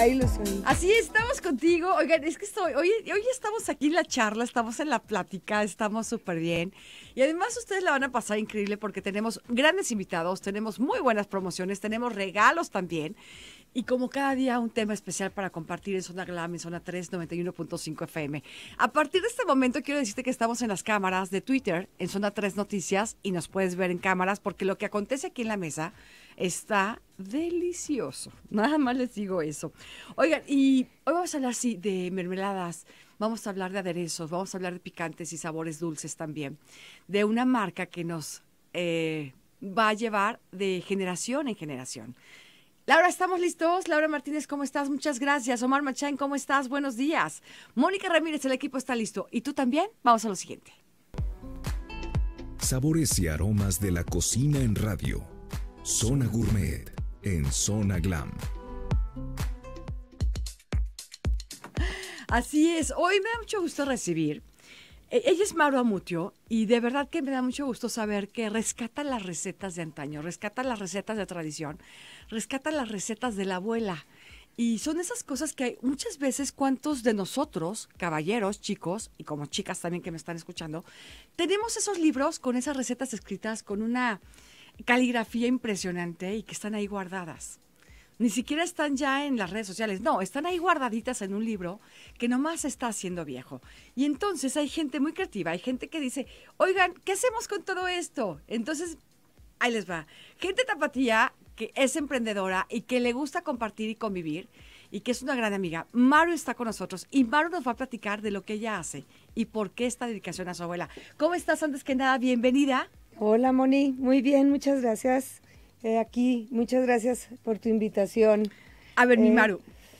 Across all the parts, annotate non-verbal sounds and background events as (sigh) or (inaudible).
ahí Así estamos contigo. Oigan, es que estoy, hoy, hoy estamos aquí en la charla, estamos en la plática, estamos súper bien. Y además ustedes la van a pasar increíble porque tenemos grandes invitados, tenemos muy buenas promociones, tenemos regalos también. Y como cada día, un tema especial para compartir en Zona Glam, en Zona 391.5 FM. A partir de este momento, quiero decirte que estamos en las cámaras de Twitter, en Zona 3 Noticias, y nos puedes ver en cámaras, porque lo que acontece aquí en la mesa Está delicioso. Nada más les digo eso. Oigan, y hoy vamos a hablar sí, de mermeladas, vamos a hablar de aderezos, vamos a hablar de picantes y sabores dulces también, de una marca que nos eh, va a llevar de generación en generación. Laura, ¿estamos listos? Laura Martínez, ¿cómo estás? Muchas gracias. Omar Machán, ¿cómo estás? Buenos días. Mónica Ramírez, el equipo está listo. ¿Y tú también? Vamos a lo siguiente. Sabores y aromas de la cocina en radio. Zona Gourmet en Zona Glam. Así es, hoy me da mucho gusto recibir. E, ella es Maru Amutio y de verdad que me da mucho gusto saber que rescata las recetas de antaño, rescata las recetas de tradición, rescata las recetas de la abuela. Y son esas cosas que hay muchas veces cuantos de nosotros, caballeros, chicos, y como chicas también que me están escuchando, tenemos esos libros con esas recetas escritas con una caligrafía impresionante y que están ahí guardadas. Ni siquiera están ya en las redes sociales, no, están ahí guardaditas en un libro que nomás está haciendo viejo. Y entonces hay gente muy creativa, hay gente que dice, oigan, ¿qué hacemos con todo esto? Entonces, ahí les va. Gente tapatía que es emprendedora y que le gusta compartir y convivir y que es una gran amiga. Maru está con nosotros y Maru nos va a platicar de lo que ella hace y por qué esta dedicación a su abuela. ¿Cómo estás antes que nada? Bienvenida. Hola Moni, muy bien, muchas gracias. Eh, aquí, muchas gracias por tu invitación. A ver, mi eh,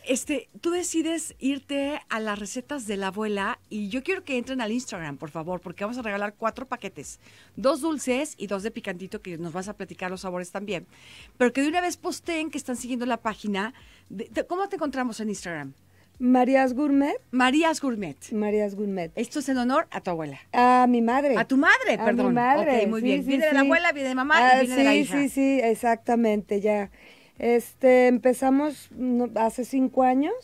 este, tú decides irte a las recetas de la abuela y yo quiero que entren al Instagram, por favor, porque vamos a regalar cuatro paquetes, dos dulces y dos de picantito que nos vas a platicar los sabores también. Pero que de una vez posteen que están siguiendo la página. ¿Cómo te encontramos en Instagram? Marías Gourmet. Marías Gourmet. Marías Gourmet. Esto es en honor a tu abuela. A mi madre. A tu madre, a Mi madre. muy bien. viene de la abuela, viene de mamá ah, viene de la hija. Sí, sí, exactamente, ya. Este, empezamos hace cinco años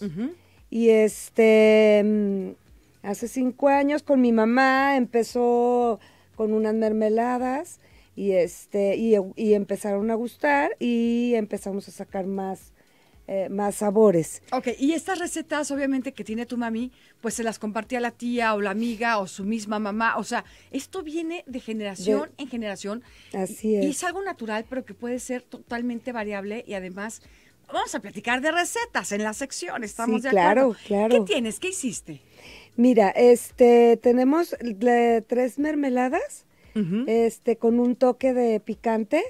y este, mm, hace cinco años con mi mamá empezó con unas mermeladas y este, y, y empezaron a gustar y empezamos a sacar más eh, más sabores. Ok, y estas recetas obviamente que tiene tu mami, pues se las compartía la tía o la amiga o su misma mamá. O sea, esto viene de generación en generación. Así es. Y es algo natural, pero que puede ser totalmente variable y además vamos a platicar de recetas en la sección, estamos de acuerdo. Claro, claro. ¿Qué tienes? ¿Qué hiciste? Mira, este, tenemos tres mermeladas, este, con un toque de picante,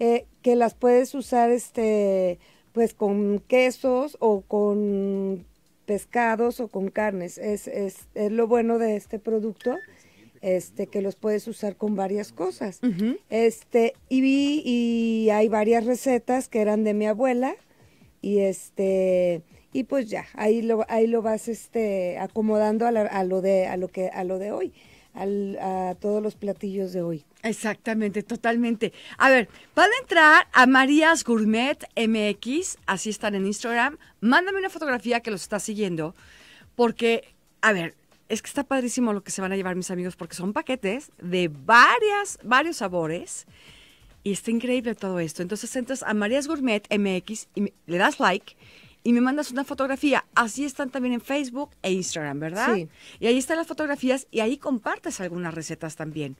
eh, que las puedes usar, este, pues con quesos o con pescados o con carnes. Es, es, lo bueno de este producto, este, que los puedes usar con varias cosas. Este, y vi, y hay varias recetas que eran de mi abuela, y este, y pues ya, ahí lo, ahí lo vas este, acomodando a, lo de, a lo que, a lo de hoy, a todos los platillos de hoy. Exactamente, totalmente. A ver, van a entrar a Marías Gourmet MX, así están en Instagram. Mándame una fotografía que los está siguiendo, porque, a ver, es que está padrísimo lo que se van a llevar mis amigos, porque son paquetes de varias, varios sabores. Y está increíble todo esto. Entonces entras a Marías Gourmet MX y le das like y me mandas una fotografía. Así están también en Facebook e Instagram, ¿verdad? Sí. Y ahí están las fotografías y ahí compartes algunas recetas también.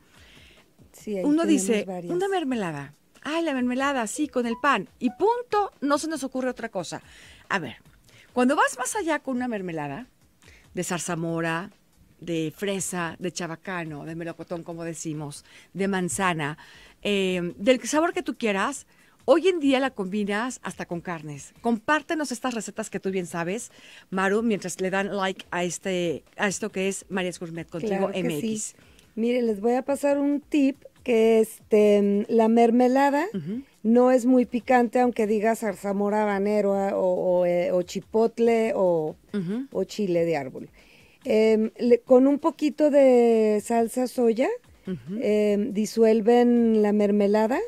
Uno dice, una mermelada. Ay, la mermelada, sí, con el pan. Y punto, no se nos ocurre otra cosa. A ver, cuando vas más allá con una mermelada de zarzamora, de fresa, de chabacano, de melocotón, como decimos, de manzana, eh, del sabor que tú quieras, Hoy en día la combinas hasta con carnes. Compártenos estas recetas que tú bien sabes, Maru, mientras le dan like a este a esto que es María Gourmet contigo claro MX. Mire, les voy a pasar un tip que este, la mermelada no es muy picante, aunque digas zarzamora habanero ah, eh, o, chipotle o, chile de árbol. Em, con un poquito de salsa soya, em, disuelven la mermelada a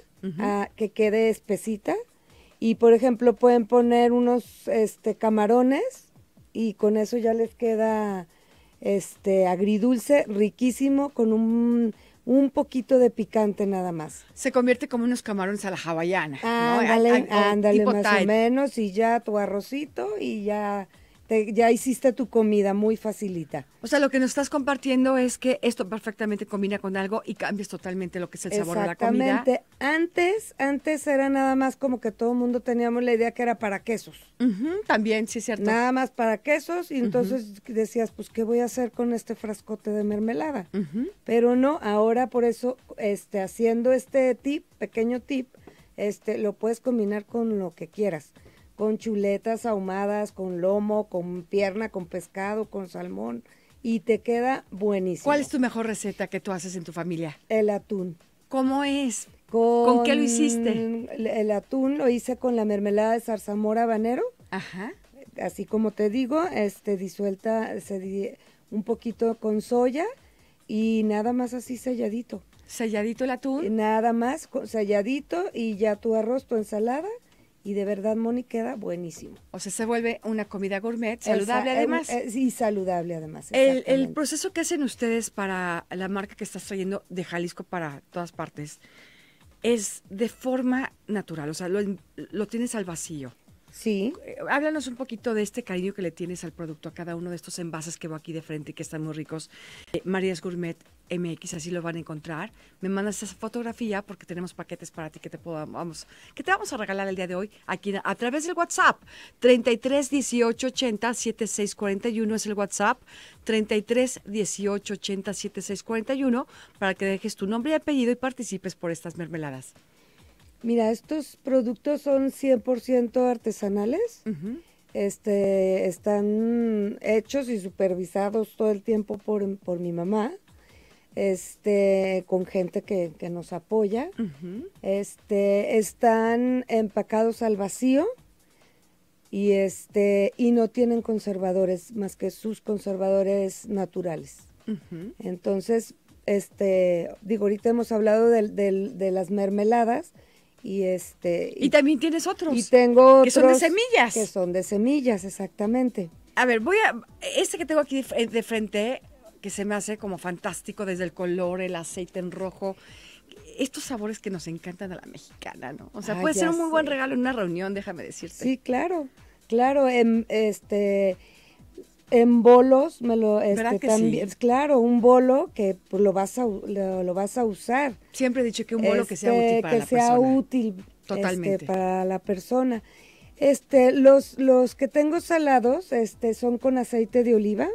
ah, que quede espesita. Y por ejemplo, pueden poner unos este, camarones y con eso ya les queda este agridulce, riquísimo, con un, un poquito de picante nada más. Se convierte como unos camarones a la hawaiana. Ándale, ándale más o menos y ya tu arrocito y ya ya hiciste tu comida muy facilita. O sea, lo que nos estás compartiendo es que esto perfectamente combina con algo y cambias totalmente lo que es el sabor de la comida. Exactamente. Antes, antes era nada más como que todo el mundo teníamos la idea que era para quesos. también, sí, cierto. Nada más para quesos y entonces decías, pues, ¿qué voy a hacer con este frascote de mermelada? Pero no, ahora por eso, este, haciendo este tip, pequeño tip, este, lo puedes combinar con lo que quieras con chuletas ahumadas, con lomo, con pierna, con pescado, con salmón y te queda buenísimo. ¿Cuál es tu mejor receta que tú haces en tu familia? El atún. ¿Cómo es? ¿Con, qué lo hiciste? El atún lo hice con la mermelada de zarzamora habanero. Ajá. Así como te digo, este disuelta un poquito con soya y nada más así selladito. ¿Selladito el atún? Nada más, selladito y ya tu arroz, tu ensalada y de verdad, Moni, queda buenísimo. O sea, se vuelve una comida gourmet, saludable eh, además. Y eh, saludable además. El, proceso que hacen ustedes para la marca que estás trayendo de Jalisco para todas partes es de forma natural, o sea, lo, lo tienes al vacío. Sí. Eh, háblanos un poquito de este cariño que le tienes al producto, a cada uno de estos envases que veo aquí de frente y que están muy ricos. Eh, Marías Gourmet MX, así lo van a encontrar. Me mandas esa fotografía porque tenemos paquetes para ti que te podamos, que te vamos a regalar el día de hoy aquí a través del WhatsApp. 33 18 80 7641 es el WhatsApp. 33 18 7641 para que dejes tu nombre y apellido y participes por estas mermeladas. Mira, estos productos son 100% artesanales. Este, están hechos y supervisados todo el tiempo por, mi mamá, este, con gente que, nos apoya. Este, están empacados al vacío y este, y no tienen conservadores más que sus conservadores naturales. Entonces, este, digo, ahorita hemos hablado de las mermeladas y este y, también tienes otros. Y tengo que son de semillas. Que son de semillas, exactamente. A ver, voy a este que tengo aquí de frente que se me hace como fantástico desde el color, el aceite en rojo estos sabores que nos encantan a la mexicana, ¿no? O sea, ah, puede ser un muy buen regalo en una reunión, déjame decirte. Sí, claro, claro. Em, este, en bolos, me lo, este, también, claro, un bolo que pues, lo, vas a, lo, vas a usar. Siempre he dicho que un bolo que sea este, útil para que la sea persona. útil Totalmente. Este, para la persona. Este, los, los que tengo salados, este, son con aceite de oliva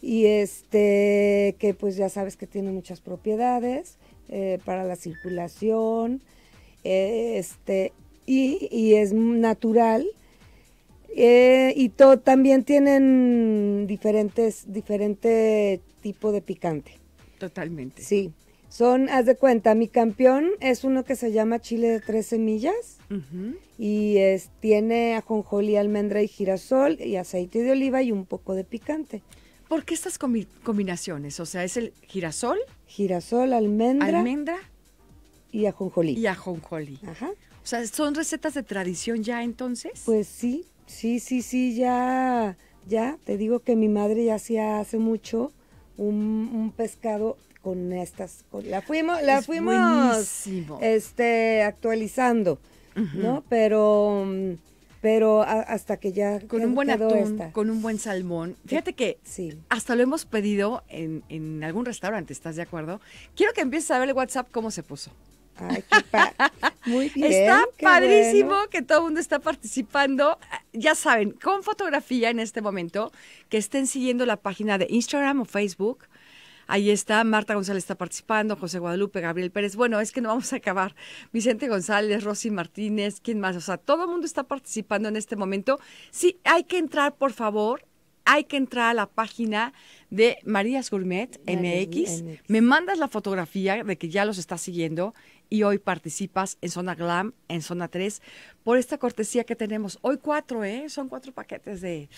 y este, que pues ya sabes que tiene muchas propiedades eh, para la circulación, eh, este, y, y es natural, eh, y todo también tienen diferentes, diferente tipo de picante. Totalmente. Sí. Son, haz de cuenta, mi campeón es uno que se llama chile de tres semillas y es, tiene ajonjolí, almendra y girasol y aceite de oliva y un poco de picante. ¿Por qué estas combinaciones? O sea, ¿es el girasol? Girasol, almendra. Almendra. Y ajonjolí. Y ajonjolí. Ajá. O sea, ¿son recetas de tradición ya entonces? Pues sí, Sí, sí, sí, ya, ya, te digo que mi madre ya hacía hace mucho un, pescado con estas, con, la fuimos, la fuimos, este, actualizando, ¿no? Pero, mm, pero hasta que ya con un buen con un buen salmón. Fíjate que hasta lo hemos pedido en, en algún restaurante, ¿estás de acuerdo? Quiero que empieces a ver el WhatsApp cómo se puso. Muy (laughs) bien. Está padrísimo que todo el mundo está participando. Ya saben, con fotografía en este momento, que estén siguiendo la página de Instagram o Facebook. Ahí está, Marta González está participando, José Guadalupe, Gabriel Pérez. Bueno, es que no vamos a acabar. Vicente González, Rosy Martínez, ¿quién más? O sea, todo el mundo está participando en este momento. Sí, hay que entrar, por favor, hay que entrar a la página de Marías Gourmet MX. MX. Me mandas la fotografía de que ya los está siguiendo y hoy participas en Zona Glam, en Zona 3, por esta cortesía que tenemos. Hoy cuatro, ¿eh? Son cuatro paquetes de,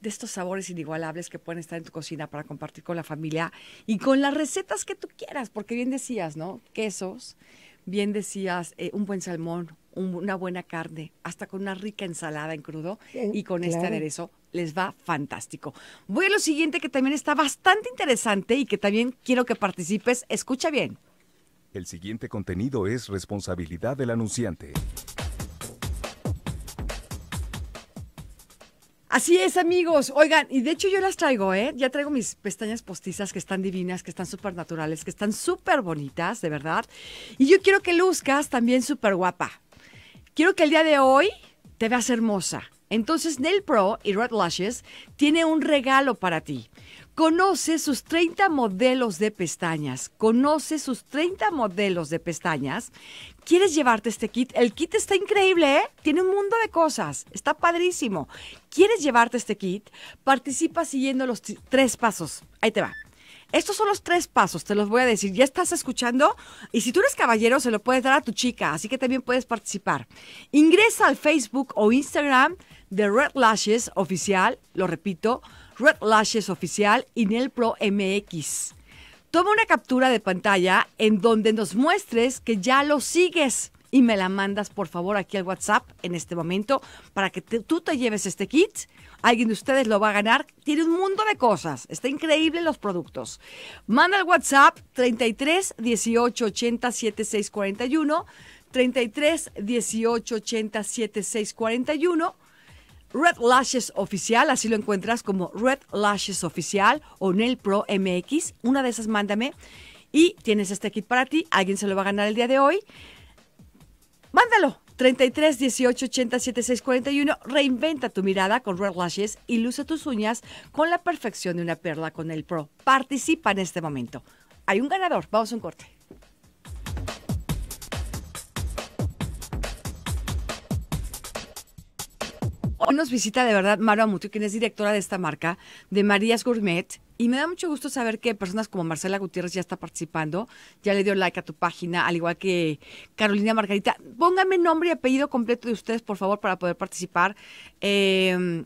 de estos sabores inigualables que pueden estar en tu cocina para compartir con la familia y con las recetas que tú quieras, porque bien decías, ¿no? Quesos, bien decías eh, un buen salmón, una buena carne, hasta con una rica ensalada en crudo y con este aderezo les va fantástico. Voy a lo siguiente que también está bastante interesante y que también quiero que participes. Escucha bien. El siguiente contenido es responsabilidad del anunciante. Así es, amigos. Oigan, y de hecho yo las traigo, ¿eh? Ya traigo mis pestañas postizas que están divinas, que están súper naturales, que están súper bonitas, de verdad. Y yo quiero que luzcas también súper guapa. Quiero que el día de hoy te veas hermosa. Entonces, Nail Pro y Red Lashes tiene un regalo para ti. Conoce sus 30 modelos de pestañas. Conoce sus 30 modelos de pestañas. ¿Quieres llevarte este kit? El kit está increíble, ¿eh? Tiene un mundo de cosas. Está padrísimo. ¿Quieres llevarte este kit? Participa siguiendo los tres pasos. Ahí te va. Estos son los tres pasos, te los voy a decir. ¿Ya estás escuchando? Y si tú eres caballero, se lo puedes dar a tu chica, así que también puedes participar. Ingresa al Facebook o Instagram de Red Lashes Oficial, lo repito, Red Lashes Oficial y Nel Pro MX. Toma una captura de pantalla en donde nos muestres que ya lo sigues y me la mandas por favor aquí al WhatsApp en este momento para que tú te lleves este kit. Alguien de ustedes lo va a ganar. Tiene un mundo de cosas. Está increíble los productos. Manda al WhatsApp 33 18 80 41, 33 18 80 7641 Red Lashes Oficial, así lo encuentras como Red Lashes Oficial o Nail Pro MX, una de esas mándame y tienes este kit para ti, alguien se lo va a ganar el día de hoy. Mándalo, 33 18 80 Reinventa tu mirada con Red Lashes y luce tus uñas con la perfección de una perla con el Pro. Participa en este momento. Hay un ganador. Vamos a un corte. nos visita de verdad Mara Mutu, quien es directora de esta marca, de Marías Gourmet. Y me da mucho gusto saber que personas como Marcela Gutiérrez ya está participando, ya le dio like a tu página, al igual que Carolina Margarita. Póngame nombre y apellido completo de ustedes, por favor, para poder participar. Eh,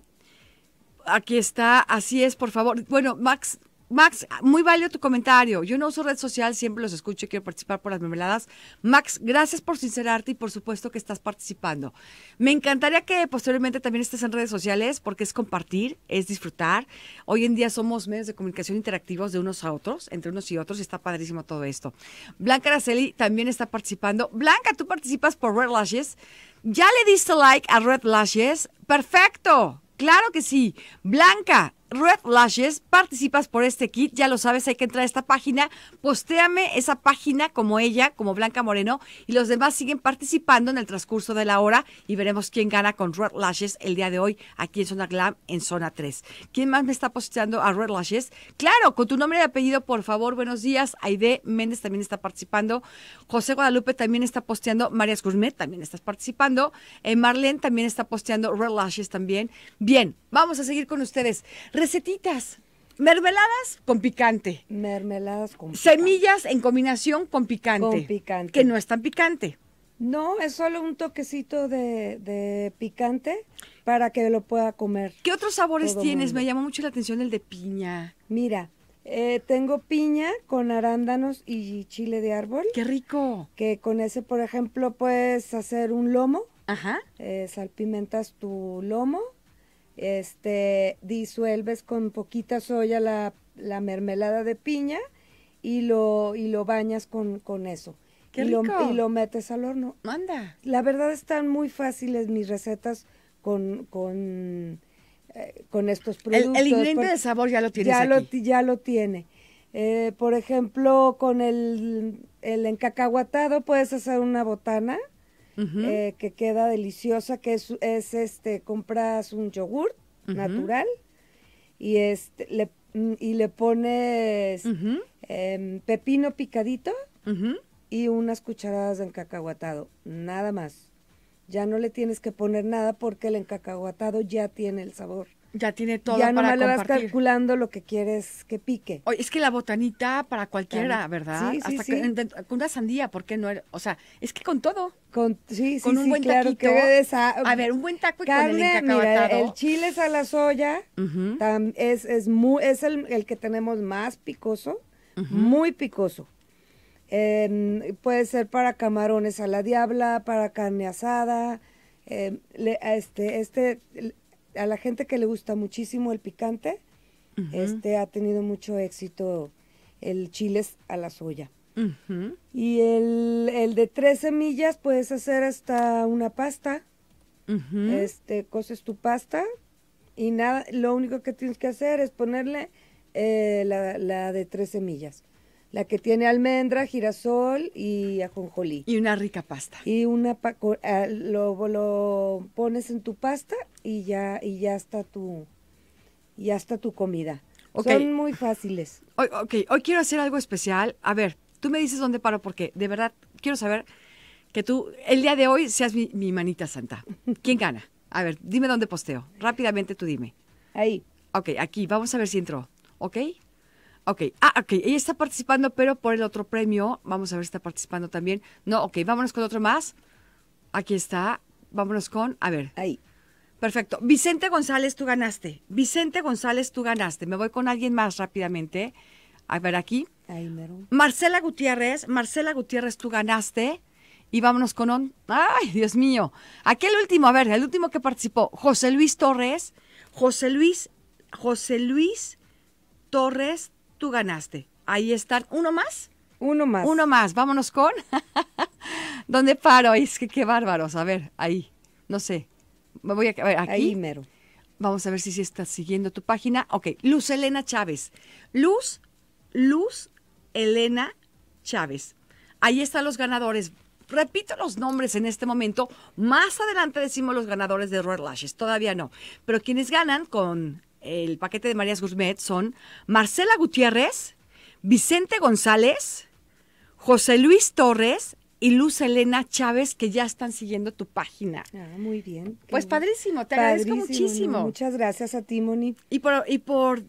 aquí está, así es, por favor. Bueno, Max Max, muy válido tu comentario. Yo no uso red social, siempre los escucho y quiero participar por las mermeladas. Max, gracias por sincerarte y por supuesto que estás participando. Me encantaría que posteriormente también estés en redes sociales porque es compartir, es disfrutar. Hoy en día somos medios de comunicación interactivos de unos a otros, entre unos y otros, y está padrísimo todo esto. Blanca Araceli también está participando. Blanca, tú participas por Red Lashes. ¿Ya le diste like a Red Lashes? Perfecto. Claro que sí. Blanca, Red Lashes, participas por este kit, ya lo sabes, hay que entrar a esta página, postéame esa página como ella, como Blanca Moreno, y los demás siguen participando en el transcurso de la hora y veremos quién gana con Red Lashes el día de hoy aquí en Zona Glam, en Zona 3. ¿Quién más me está posteando a Red Lashes? Claro, con tu nombre y apellido, por favor, buenos días. Aide Méndez también está participando, José Guadalupe también está posteando, María Gourmet también estás participando, eh, Marlene también está posteando Red Lashes también. Bien, vamos a seguir con ustedes recetitas. Mermeladas con picante. Mermeladas con picante. Semillas en combinación con picante. Con picante. Que no es tan picante. No, es solo un toquecito de, picante para que lo pueda comer. ¿Qué otros sabores tienes? Me llamó mucho la atención el de piña. Mira, eh, tengo piña con arándanos y chile de árbol. ¡Qué rico! Que con ese, por ejemplo, puedes hacer un lomo. Ajá. Eh, salpimentas tu lomo este, disuelves con poquita soya la, la mermelada de piña y lo, y lo bañas con, con eso. y, Lo, y lo metes al horno. Manda. La verdad están muy fáciles mis recetas con, con, eh, con estos productos. El, ingrediente pues, de sabor ya lo tienes ya Lo, ya lo tiene. Eh, por ejemplo, con el, el encacahuatado puedes hacer una botana eh, que queda deliciosa, que es, este, compras un yogurt natural y este le, mm, y le pones em, pepino picadito y unas cucharadas de encacahuatado, nada más. Ya no le tienes que poner nada porque el encacahuatado ya tiene el sabor. Ya tiene todo ya no nomás le vas calculando lo que quieres que pique. es que la botanita para cualquiera, ¿verdad? Sí, sí, con una sandía, ¿por qué no? O sea, es que con todo. Con, con un buen taquito. A, ver, un buen taco y carne, con el mira, el chile es a la soya, es, muy, es el, que tenemos más picoso, muy picoso. Em, puede ser para camarones a la diabla, para carne asada. Em, este, este a la gente que le gusta muchísimo el picante, este ha tenido mucho éxito el chiles a la soya. Y el, de tres semillas puedes hacer hasta una pasta. Este, coces tu pasta y nada, lo único que tienes que hacer es ponerle eh, la, la de tres semillas la que tiene almendra, girasol y ajonjolí. Y una rica pasta. Y una eh, lo, lo, pones en tu pasta y ya y ya está tu ya está tu comida. Son muy fáciles. Hoy, ok, hoy quiero hacer algo especial. A ver, tú me dices dónde paro porque de verdad quiero saber que tú el día de hoy seas mi, manita santa. ¿Quién gana? A ver, dime dónde posteo. Rápidamente tú dime. Ahí. Ok, aquí. Vamos a ver si entró. ¿Ok? Ok, ah, ok, ella está participando, pero por el otro premio, vamos a ver si está participando también. No, ok, vámonos con otro más. Aquí está, vámonos con, a ver. Ahí. Perfecto. Vicente González, tú ganaste. Vicente González, tú ganaste. Me voy con alguien más rápidamente. A ver, aquí. Marcela Gutiérrez, Marcela Gutiérrez, tú ganaste. Y vámonos con un. ¡Ay, Dios mío! Aquí el último, a ver, el último que participó, José Luis Torres. José Luis, José Luis Torres tú ganaste. Ahí están. ¿Uno más? Uno más. Uno más. Vámonos con. (laughs) ¿Dónde paro? Es que qué bárbaros. A ver, ahí. No sé. Me voy a, ver, aquí. Ahí mero. Vamos a ver si, si estás siguiendo tu página. Ok, Luz Elena Chávez. Luz, Luz Elena Chávez. Ahí están los ganadores. Repito los nombres en este momento. Más adelante decimos los ganadores de Roar Lashes. Todavía no. Pero quienes ganan con el paquete de Marías Gourmet son Marcela Gutiérrez, Vicente González, José Luis Torres y Luz Elena Chávez, que ya están siguiendo tu página. Ah, muy bien. Pues padrísimo, te agradezco muchísimo. muchas gracias a ti, Moni. Y por, y por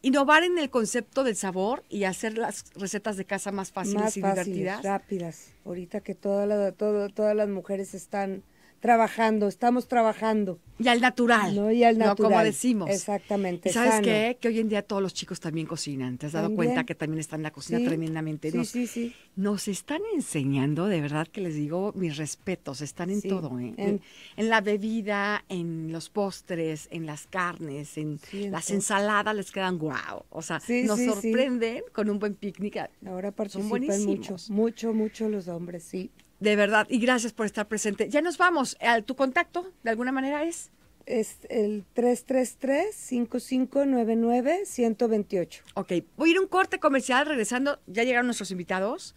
innovar en el concepto del sabor y hacer las recetas de casa más fáciles y divertidas. Rápidas. Ahorita que toda todas las mujeres están trabajando, estamos trabajando. Y al natural. No, y al natural. No, como decimos. Exactamente. ¿Sabes qué? Que hoy en día todos los chicos también cocinan. ¿Te has dado cuenta que también están en la cocina tremendamente? Sí, sí, sí. Nos están enseñando, de verdad que les digo mis respetos, están en todo. ¿eh? En, la bebida, en los postres, en las carnes, en las ensaladas les quedan guau. O sea, nos sorprenden con un buen picnic. Ahora participan muchos, mucho, mucho los hombres, sí. De verdad, y gracias por estar presente. Ya nos vamos. Eh, ¿Tu contacto de alguna manera es? Es el 333-5599-128. Ok, voy a ir un corte comercial regresando. Ya llegaron nuestros invitados.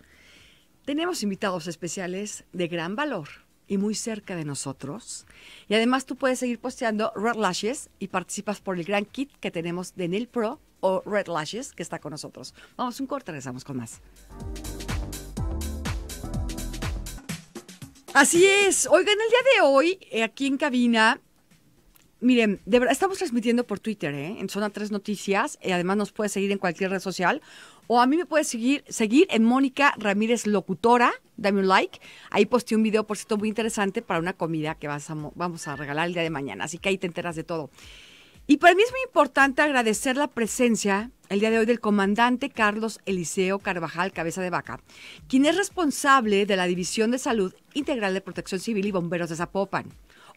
Tenemos invitados especiales de gran valor y muy cerca de nosotros. Y además tú puedes seguir posteando Red Lashes y participas por el gran kit que tenemos de Nail Pro o Red Lashes que está con nosotros. Vamos, un corte, regresamos con más. Así es. Oigan, el día de hoy, eh, aquí en cabina, miren, estamos transmitiendo por Twitter, ¿eh? En Zona 3 Noticias. y además, nos puedes seguir en cualquier red social. O a mí me puedes seguir, seguir en Mónica Ramírez Locutora. Dame un like. Ahí posteé un video, por cierto, muy interesante para una comida que vamos a regalar el día de mañana. Así que ahí te enteras de todo. Y para mí es muy importante agradecer la presencia el día de hoy del comandante Carlos Eliseo Carvajal Cabeza de Vaca, quien es responsable de la División de Salud Integral de Protección Civil y Bomberos de Zapopan.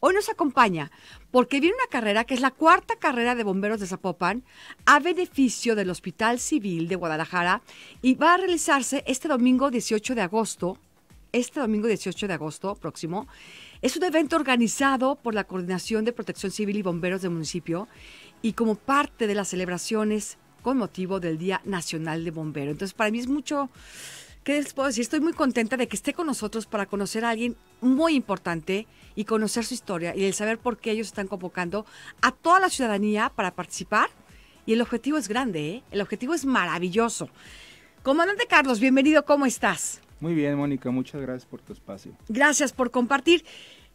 Hoy nos acompaña porque viene una carrera que es la cuarta carrera de bomberos de Zapopan a beneficio del Hospital Civil de Guadalajara y va a realizarse este domingo 18 de agosto, este domingo 18 de agosto próximo, es un evento organizado por la Coordinación de Protección Civil y Bomberos del municipio y como parte de las celebraciones con motivo del Día Nacional de Bombero. Entonces, para mí es mucho, ¿qué les puedo decir? Estoy muy contenta de que esté con nosotros para conocer a alguien muy importante y conocer su historia y el saber por qué ellos están convocando a toda la ciudadanía para participar. Y el objetivo es grande, ¿eh? el objetivo es maravilloso. Comandante Carlos, bienvenido, ¿cómo estás? Muy bien, Mónica, muchas gracias por tu espacio. Gracias por compartir.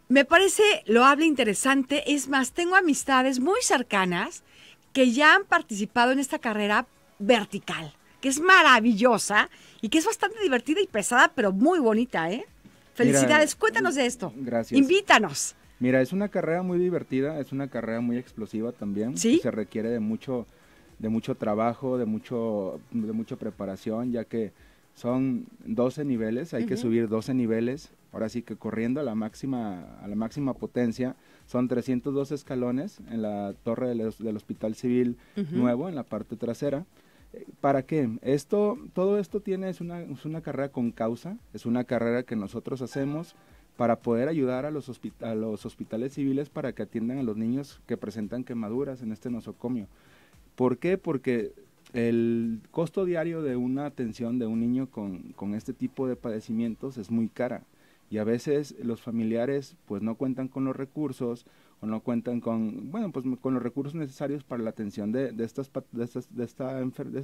Me parece lo habla interesante. Es más, tengo amistades muy cercanas que ya han participado en esta carrera vertical, que es maravillosa y que es bastante divertida y pesada, pero muy bonita, ¿eh? Felicidades, cuéntanos de mm, esto. Gracias. Invítanos. Mira, es una carrera muy divertida, es una carrera muy explosiva también. ¿Sí? Se requiere de mucho, de mucho trabajo, de mucho, de mucha preparación, ya que son 12 niveles, hay que subir 12 niveles. Ahora sí que corriendo a la máxima, a la máxima potencia, son 302 escalones en la torre del, del Hospital Civil Nuevo, en la parte trasera. Eh, ¿Para qué? Esto, todo esto tiene, es una, es una carrera con causa, es una carrera que nosotros hacemos para poder ayudar a los, a los hospitales civiles para que atiendan a los niños que presentan quemaduras en este nosocomio. ¿Por qué? Porque el costo diario de una atención de un niño con, con, este tipo de padecimientos es muy cara y a veces los familiares pues no cuentan con los recursos o no cuentan con, bueno, pues con los recursos necesarios para la atención de, de, estas, de, esta,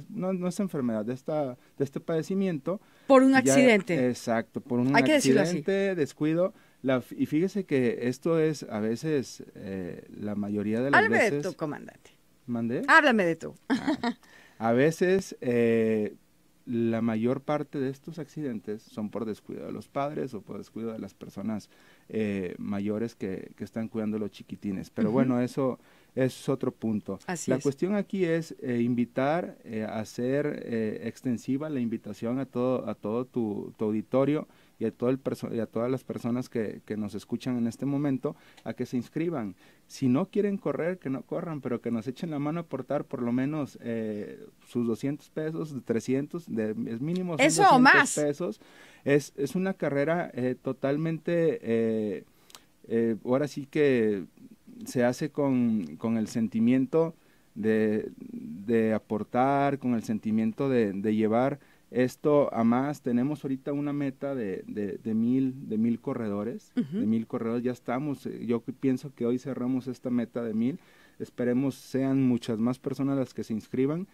no, no es enfermedad, de, esta, de este padecimiento. Por un accidente. exacto, por un accidente, descuido. La, y fíjese que esto es a veces eh, la mayoría de las veces... comandante. ¿Mandé? Háblame de tú. Ah. (laughs) A veces eh, la mayor parte de estos accidentes son por descuido de los padres o por descuido de las personas eh, mayores que, están cuidando a los chiquitines. Pero bueno, eso es otro punto. la cuestión aquí es eh, invitar, a hacer extensiva la invitación a todo, a todo tu auditorio y a, todo el a todas las personas que, nos escuchan en este momento a que se inscriban. Si no quieren correr, que no corran, pero que nos echen la mano a aportar por lo menos eh, sus 200 pesos, 300, de, es mínimo más. pesos. Es, una carrera eh, totalmente, eh, ahora sí que se hace con, el sentimiento de, de aportar, con el sentimiento de, de llevar esto a más, tenemos ahorita una meta de, de, de mil, de mil corredores, de mil corredores, ya estamos, eh, yo pienso que hoy cerramos esta meta de mil, esperemos sean muchas más personas las que se inscriban,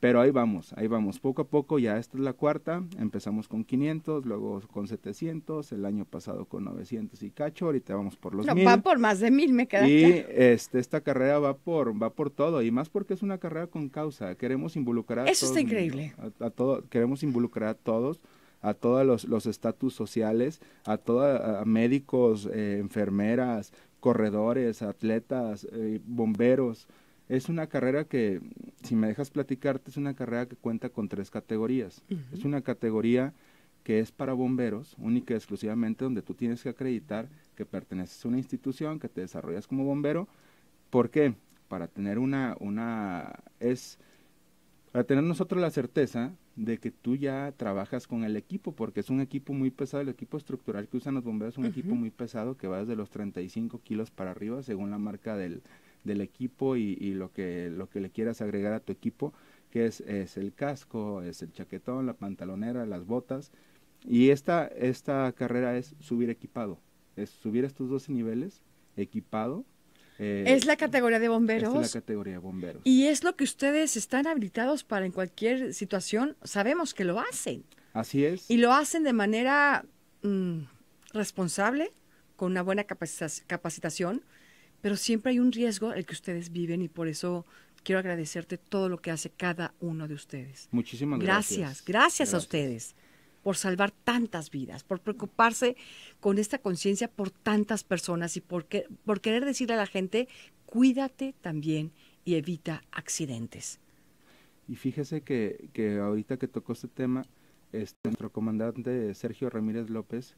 pero ahí vamos, ahí vamos, poco a poco, ya esta es la cuarta, empezamos con 500, luego con 700, el año pasado con 900 y cacho, ahorita vamos por los no, va por más de mil, me queda Y este, esta carrera va por, va por todo, y más porque es una carrera con causa, queremos involucrar a todos, increíble. A, todo, queremos involucrar a todos, a todos los, estatus sociales, a, todos, a médicos, eh, enfermeras, corredores, atletas, eh, bomberos, es una carrera que, si me dejas platicarte, es una carrera que cuenta con tres categorías. Es una categoría que es para bomberos, única y exclusivamente, donde tú tienes que acreditar que perteneces a una institución, que te desarrollas como bombero. ¿Por qué? Para tener una, una, es, para tener nosotros la certeza de que tú ya trabajas con el equipo, porque es un equipo muy pesado, el equipo estructural que usan los bomberos es un equipo muy pesado que va desde los 35 kilos para arriba, según la marca del, del equipo y, lo, que, lo que le quieras agregar a tu equipo, que es, el casco, es el chaquetón, la pantalonera, las botas. Y esta, esta carrera es subir equipado, es subir estos 12 niveles equipado eh, es la categoría de bomberos. Es la categoría de bomberos. Y es lo que ustedes están habilitados para en cualquier situación. Sabemos que lo hacen. Así es. Y lo hacen de manera mm, responsable, con una buena capacitación, pero siempre hay un riesgo el que ustedes viven y por eso quiero agradecerte todo lo que hace cada uno de ustedes. Muchísimas gracias. Gracias, gracias, a ustedes por salvar tantas vidas, por preocuparse con esta conciencia por tantas personas y por, por querer decirle a la gente, cuídate también y evita accidentes. Y fíjese que, ahorita que tocó este tema, este, nuestro comandante Sergio Ramírez López,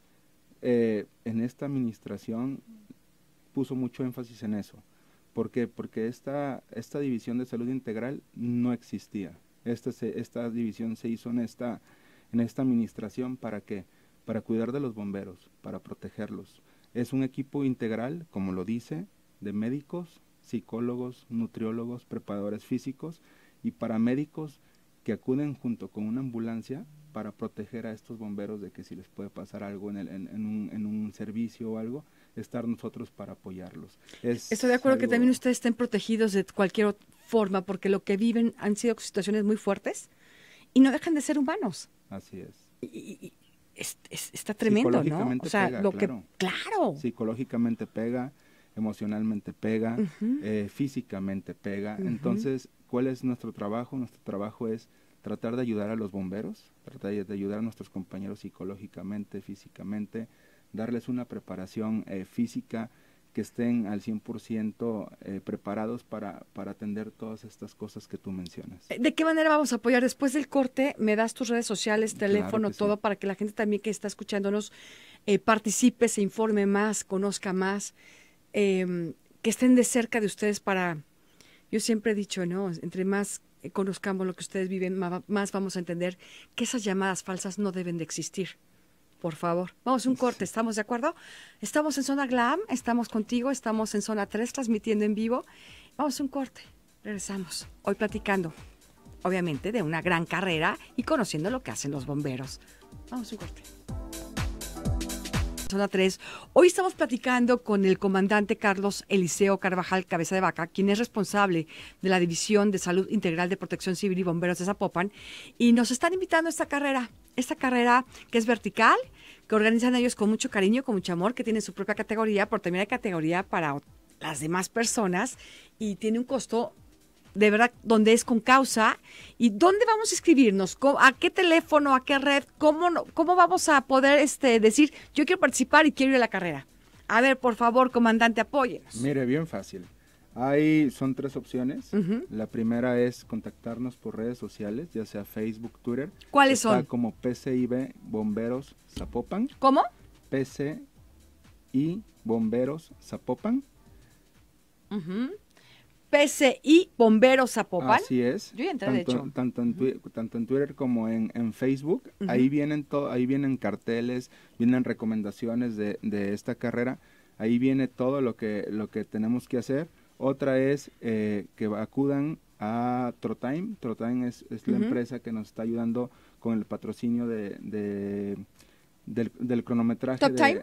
eh, en esta administración puso mucho énfasis en eso. ¿Por qué? Porque esta, esta división de salud integral no existía. Esta, división se hizo en esta, en esta administración para para cuidar de los bomberos, para protegerlos. Es un equipo integral, como lo dice, de médicos, psicólogos, nutriólogos, preparadores físicos y paramédicos que acuden junto con una ambulancia para proteger a estos bomberos de que si les puede pasar algo en un, servicio o algo, estar nosotros para apoyarlos. Es Estoy de acuerdo que también ustedes estén protegidos de cualquier forma, porque lo que viven han sido situaciones muy fuertes y no dejan de ser humanos. Así es. está tremendo, ¿no? O sea, lo que claro. Psicológicamente pega, emocionalmente pega, eh, físicamente pega. Entonces, ¿cuál es nuestro trabajo? Nuestro trabajo es tratar de ayudar a los bomberos, tratar de ayudar a nuestros compañeros psicológicamente, físicamente, darles una preparación eh, física, que estén al 100% eh, preparados para, para atender todas estas cosas que tú mencionas. Eh, ¿De qué manera vamos a apoyar? Después del corte, me das tus redes sociales, teléfono, todo, para que la gente también que está escuchándonos participe, se informe más, conozca más, em, que estén de cerca de ustedes para... Yo siempre he dicho, ¿no? Entre más conozcamos lo que ustedes viven, más vamos a entender que esas llamadas falsas no deben de existir por favor. Vamos a un corte, ¿estamos de acuerdo? Estamos en Zona Glam, estamos contigo, estamos en Zona 3 transmitiendo en vivo. Vamos a un corte, regresamos. Hoy platicando, obviamente, de una gran carrera y conociendo lo que hacen los bomberos. Vamos a un corte. Zona 3. Hoy estamos platicando con el comandante Carlos Eliseo Carvajal Cabeza de Vaca, quien es responsable de la División de Salud Integral de Protección Civil y Bomberos de Zapopan, y nos están invitando a esta carrera esta carrera que es vertical, que organizan ellos con mucho cariño, con mucho amor, que tiene su propia categoría, pero también hay categoría para las demás personas y tiene un costo de verdad donde es con causa y dónde vamos a escribirnos, a qué teléfono, a qué red, cómo, cómo vamos a poder este, decir yo quiero participar y quiero ir a la carrera. A ver, por favor, comandante, apóyenos. Mire, bien fácil. Ahí son tres opciones. La primera es contactarnos por redes sociales, ya sea Facebook, Twitter. ¿Cuáles son? Como PCIB Bomberos Zapopan. ¿Cómo? PCI Bomberos Zapopan. PCI Bomberos Zapopan. Así es. Yo ya entré, tanto, de hecho. Tanto en, Twitter como en, Facebook. Ahí vienen todo, ahí vienen carteles, vienen recomendaciones de, de, esta carrera. Ahí viene todo lo que, lo que tenemos que hacer. Otra es eh, que acudan a Trotime. Trotime es, es la empresa que nos está ayudando con el patrocinio de, del, cronometraje. ¿Top time?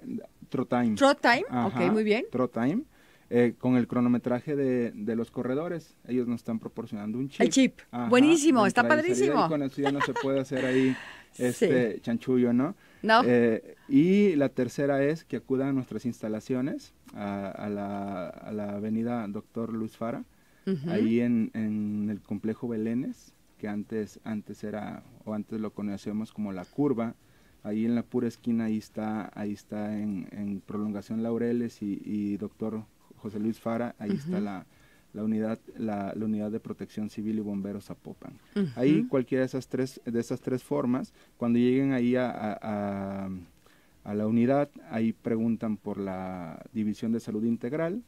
Trotime. Trotime, ok, muy bien. Trotime. Eh, con el cronometraje de, los corredores. Ellos nos están proporcionando un chip. El chip. Buenísimo, está padrísimo. con eso ya no se puede hacer ahí (laughs) este chanchullo, ¿no? Eh, y la tercera es que acudan a nuestras instalaciones, a, la, avenida Doctor Luis Fara, ahí en, el complejo Belénes, que antes, antes era, o antes lo conocíamos como La Curva, ahí en la pura esquina, ahí está, ahí está en, Prolongación Laureles y, Doctor José Luis Fara, ahí está la, la unidad, la, unidad de protección civil y bomberos Apopan Ahí cualquiera de esas tres, de esas tres formas, cuando lleguen ahí a, la unidad, ahí preguntan por la división de salud integral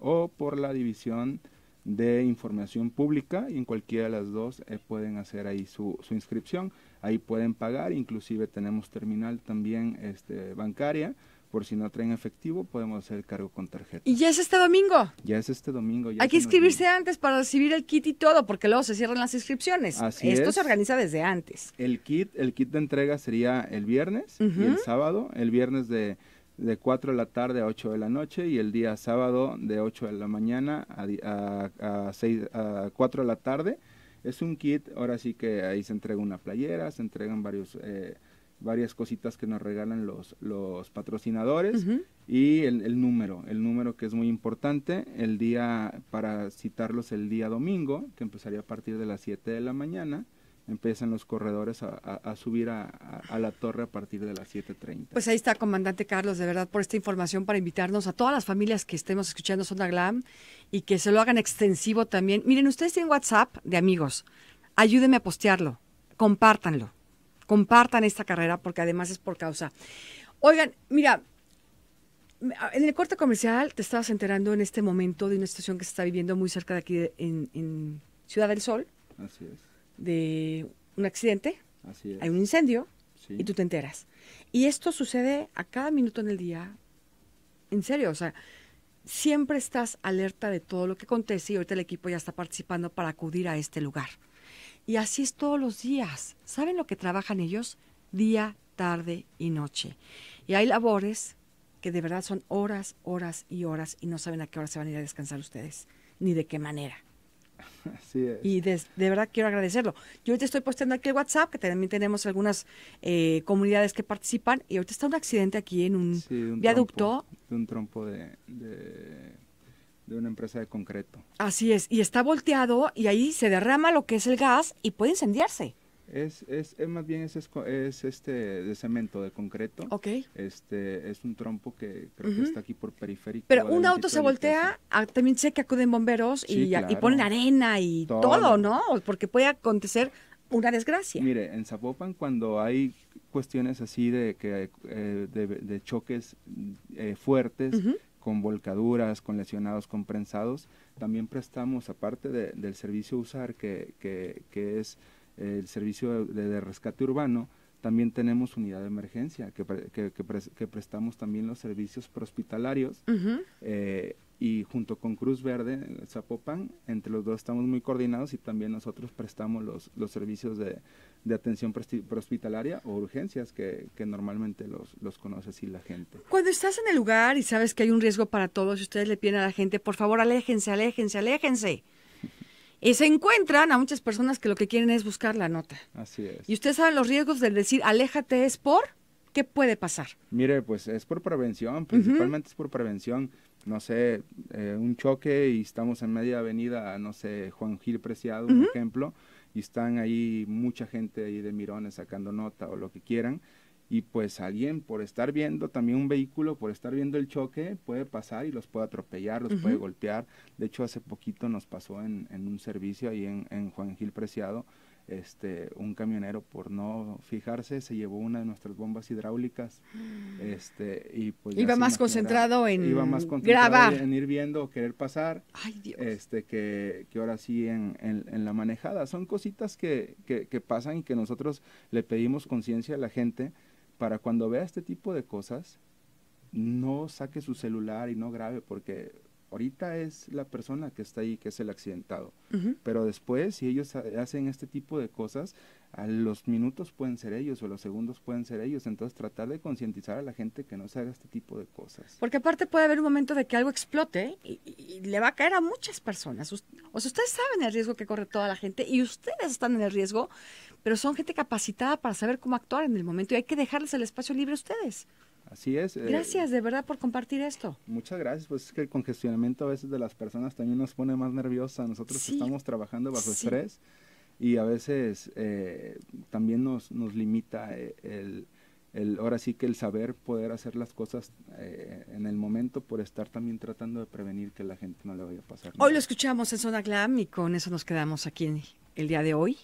o por la división de información pública y en cualquiera de las dos eh, pueden hacer ahí su, inscripción, ahí pueden pagar, inclusive tenemos terminal también este, bancaria, por si no traen efectivo, podemos hacer el cargo con tarjeta. ¿Y ya es este domingo? Ya es este domingo. Hay que inscribirse antes para recibir el kit y todo, porque luego se cierran las inscripciones. Así Esto se organiza desde antes. El kit, el kit de entrega sería el viernes y el sábado. El viernes de, de 4 de la tarde a 8 de la noche y el día sábado de 8 de la mañana a, a, 6, a 4 de la tarde. Es un kit, ahora sí que ahí se entrega una playera, se entregan varios... Eh, varias cositas que nos regalan los, los patrocinadores y el, número, el número que es muy importante, el día para citarlos el día domingo, que empezaría a partir de las 7 de la mañana, empiezan los corredores a, subir a, la torre a partir de las 7.30. Pues ahí está, comandante Carlos, de verdad, por esta información para invitarnos a todas las familias que estemos escuchando Sonda Glam y que se lo hagan extensivo también. Miren, ustedes tienen WhatsApp de amigos, ayúdenme a postearlo, compártanlo compartan esta carrera porque además es por causa. Oigan, mira, en el corte comercial te estabas enterando en este momento de una situación que se está viviendo muy cerca de aquí en, Ciudad del Sol. Así es. De un accidente. Así es. Hay un incendio y tú te enteras. Y esto sucede a cada minuto en el día. En serio, o sea, siempre estás alerta de todo lo que acontece y ahorita el equipo ya está participando para acudir a este lugar. Y así es todos los días. ¿Saben lo que trabajan ellos? Día, tarde y noche. Y hay labores que de verdad son horas, horas y horas y no saben a qué hora se van a ir a descansar ustedes, ni de qué manera. Así es. Y de, verdad quiero agradecerlo. Yo ahorita estoy posteando aquí el WhatsApp, que también tenemos algunas eh, comunidades que participan, y ahorita está un accidente aquí en un, viaducto. de un trompo de, de una empresa de concreto. Así es, y está volteado y ahí se derrama lo que es el gas y puede incendiarse. Es, es, es más bien es, este de cemento, de concreto. Ok. Este, es un trompo que creo que está aquí por periférico. Pero un auto se voltea, ah, también sé que acuden bomberos y, ponen arena y todo. ¿no? Porque puede acontecer una desgracia. Mire, en Zapopan cuando hay cuestiones así de que eh, de, choques eh, fuertes, con volcaduras, con lesionados, con prensados. También prestamos, aparte del servicio USAR, que, que, es el servicio de, rescate urbano, también tenemos unidad de emergencia, que, que, que, prestamos también los servicios prehospitalarios eh, y junto con Cruz Verde, Zapopan, entre los dos estamos muy coordinados y también nosotros prestamos los, los servicios de, de atención prehospitalaria o urgencias que, normalmente los, los conoce así la gente. Cuando estás en el lugar y sabes que hay un riesgo para todos y ustedes le piden a la gente, por favor, aléjense, aléjense, aléjense. (laughs) Y se encuentran a muchas personas que lo que quieren es buscar la nota. Así es. Y usted sabe los riesgos del decir, aléjate es por, ¿qué puede pasar? Mire, pues es por prevención, principalmente es por prevención no sé, eh, un choque y estamos en media avenida, no sé, Juan Gil Preciado, un ejemplo, y están ahí mucha gente ahí de mirones sacando nota o lo que quieran. Y pues alguien por estar viendo también un vehículo, por estar viendo el choque, puede pasar y los puede atropellar, los puede golpear. De hecho, hace poquito nos pasó en, en un servicio ahí en, en Juan Gil Preciado, este, un camionero por no fijarse se llevó una de nuestras bombas hidráulicas mm. este, y pues iba más, concentrado en iba más concentrado en ir viendo querer pasar este que, que, ahora sí en, en, la manejada son cositas que, que, que pasan y que nosotros le pedimos conciencia a la gente para cuando vea este tipo de cosas no saque su celular y no grabe porque ahorita es la persona que está ahí, que es el accidentado. Pero después, si ellos hacen este tipo de cosas, a los minutos pueden ser ellos o los segundos pueden ser ellos. Entonces, tratar de concientizar a la gente que no se haga este tipo de cosas. Porque aparte puede haber un momento de que algo explote y, le va a caer a muchas personas. O sea, ustedes saben el riesgo que corre toda la gente y ustedes están en el riesgo, pero son gente capacitada para saber cómo actuar en el momento y hay que dejarles el espacio libre a ustedes. Así es. Eh, gracias de verdad por compartir esto. Muchas gracias, pues es que el congestionamiento a veces de las personas también nos pone más nerviosa. Nosotros estamos trabajando bajo estrés y a veces eh, también nos, nos limita eh, el, el, ahora sí que el saber poder hacer las cosas en el momento por estar también tratando de prevenir que la gente no le vaya a pasar. Hoy lo escuchamos en Zona Glam y con eso nos quedamos aquí el día de hoy.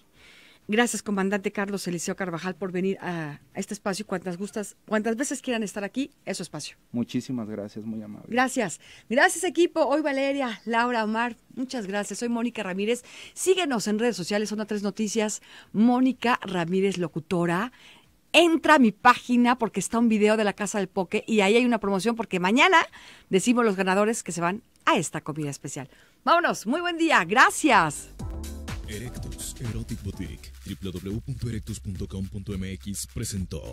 Gracias, comandante Carlos Eliseo Carvajal, por venir a, este espacio. Cuantas gustas, cuantas veces quieran estar aquí, es su espacio. Muchísimas gracias, muy amable. Gracias. Gracias, equipo. Hoy Valeria, Laura, Omar, muchas gracias. Soy Mónica Ramírez. Síguenos en redes sociales, son a tres noticias. Mónica Ramírez, locutora. Entra a mi página porque está un video de la Casa del Poke y ahí hay una promoción porque mañana decimos los ganadores que se van a esta comida especial. Vámonos, muy buen día, gracias. Erectus Erotic Boutique www.erectus.com.mx presentó